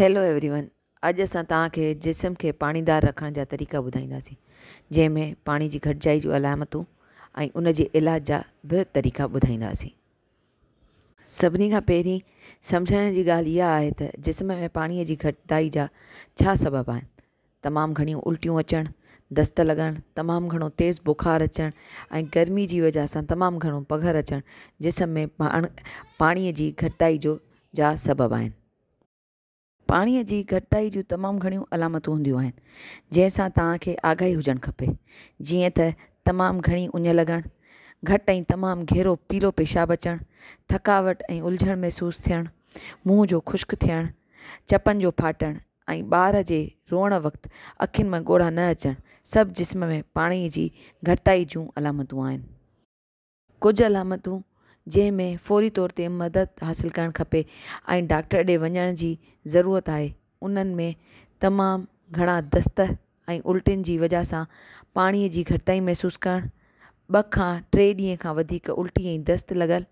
hello everyone अॼु असां तव्हांखे जिस्म खे पाणीदार रखण तरीक़ा ॿुधाईंदासीं जैमें पानी की घटिजाई जूं अलामतूं उन जे इलाज जा बि तरीक़ा ॿुधाईंदासीं सभिनी खां पहिरीं सम्झाइण जी ॻाल्हि इहा आहे में पानी की घटिताई जा छा सबबु आहिनि तमामु घणियूं उल्टियूं अचणु दस्त लॻणु तमामु घणो तेज़ बुखार अचणु गर्मी की वजह से तमाम घो पघर अचणु जिस्म में पाण पाणीअ जी घटिताई जो जा सबबु आहिनि पाणीअ जी घटिताई जूं तमामु घणियूं अलामतूं हूंदियूं आहिनि जंहिंसां तव्हांखे आगाही हुजणु खपे जीअं त तमामु घणी उञ लॻणु घटि ऐं तमामु गहिरो पीलो पेशाब अचणु थकावट ऐं उलझण महसूसु थियणु मुंहं जो ख़ुश्क थियणु चपनि जो फाटणु ऐं ॿार जे रोअण वक़्तु अखियुनि मां ॻोढ़ा न अचणु सभु जिस्म में पाणीअ जी घटिताई जूं अलामतूं आहिनि कुझु अलामतूं जंहिंमें फौरी तौर ते मदद हासिलु करणु खपे ऐं डॉक्टर ॾे वञण जी ज़रूरत आहे उन्हनि में तमामु घणा दस्त ऐं उल्टियुनि जी वजह सां पाणीअ जी घटिताई महसूसु करणु ॿ खां टे ॾींहं खां वधीक उल्टी ऐं दस्त लॻल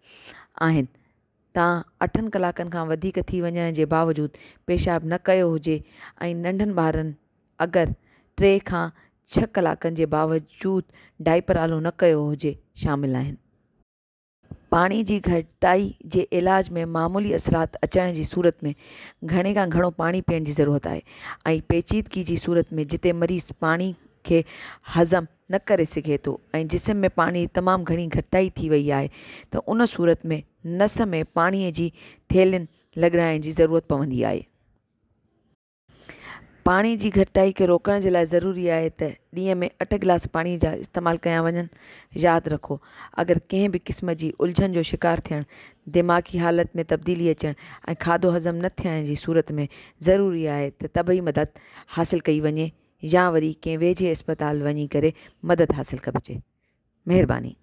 आहिनि तव्हां अठनि कलाकनि खां वधीक थी वञण जे बावजूदु पेशाब न कयो हुजे ऐं नंढनि ॿारनि अगरि टे खां छह कलाकनि जे बावजूद डाइपर आलो न कयो हुजे शामिलु आहिनि पाणी जी घटिताई जे इलाज में मामूली असरात अचण जी सूरत में घणे खां घणो पाणी पीअण जी ज़रूरत आहे ऐं पेचीदगी जी सूरत में जिते मरीज़ पाणी खे हज़म न करे सघे थो ऐं जिस्म में पाणी तमामु घणी घटिताई थी वई आहे त उन सूरत में नस में पाणीअ जी थैलनि लॻाइण जी ज़रूरत पवंदी आहे पाणी जी घटिताई खे रोकण जे लाइ ज़रूरी आहे त ॾींहं में अठ गिलास पाणीअ जा इस्तेमालु कया वञनि यादि रखो अगरि कंहिं बि क़िस्म जी उलझन जो शिकार थियणु दिमाग़ी हालति में तब्दीली अचणु ऐं खाधो हज़म न थियण जी सूरत में ज़रूरी आहे त त मदद हासिलु कई वञे या वरी कंहिं वेझे अस्पताल वञी करे मदद हासिलु कजे महिरबानी